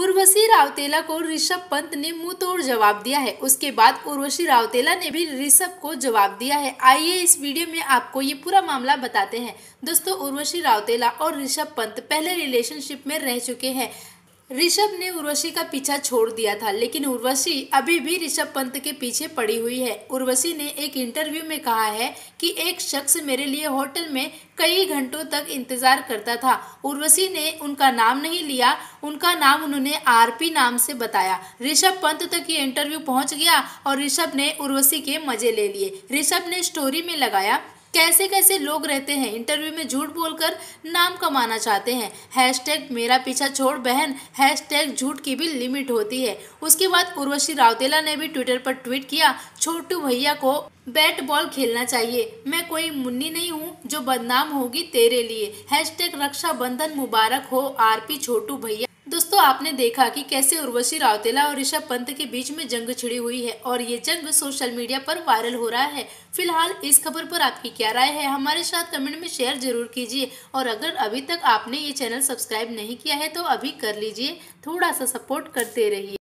उर्वशी रावतेला को ऋषभ पंत ने मुंह तोड़ जवाब दिया है उसके बाद उर्वशी रावतेला ने भी ऋषभ को जवाब दिया है आइए इस वीडियो में आपको ये पूरा मामला बताते हैं दोस्तों उर्वशी रावतेला और ऋषभ पंत पहले रिलेशनशिप में रह चुके हैं ऋषभ ने उर्वशी का पीछा छोड़ दिया था लेकिन उर्वशी अभी भी ऋषभ पंत के पीछे पड़ी हुई है उर्वशी ने एक इंटरव्यू में कहा है कि एक शख्स मेरे लिए होटल में कई घंटों तक इंतजार करता था उर्वशी ने उनका नाम नहीं लिया उनका नाम उन्होंने आरपी नाम से बताया ऋषभ पंत तक ये इंटरव्यू पहुंच गया और ऋषभ ने उर्वशी के मजे ले लिए ऋषभ ने स्टोरी में लगाया कैसे कैसे लोग रहते हैं इंटरव्यू में झूठ बोलकर नाम कमाना चाहते हैं हैशटैग मेरा पीछा छोड़ बहन हैशटैग झूठ की भी लिमिट होती है उसके बाद उर्वशी रावतेला ने भी ट्विटर पर ट्वीट किया छोटू भैया को बैट बॉल खेलना चाहिए मैं कोई मुन्नी नहीं हूँ जो बदनाम होगी तेरे लिए हैश रक्षाबंधन मुबारक हो आर छोटू भैया दोस्तों आपने देखा कि कैसे उर्वशी रावतेला और ऋषभ पंत के बीच में जंग छिड़ी हुई है और ये जंग सोशल मीडिया पर वायरल हो रहा है फिलहाल इस खबर पर आपकी क्या राय है हमारे साथ कमेंट में शेयर जरूर कीजिए और अगर अभी तक आपने ये चैनल सब्सक्राइब नहीं किया है तो अभी कर लीजिए थोड़ा सा सपोर्ट करते रहिए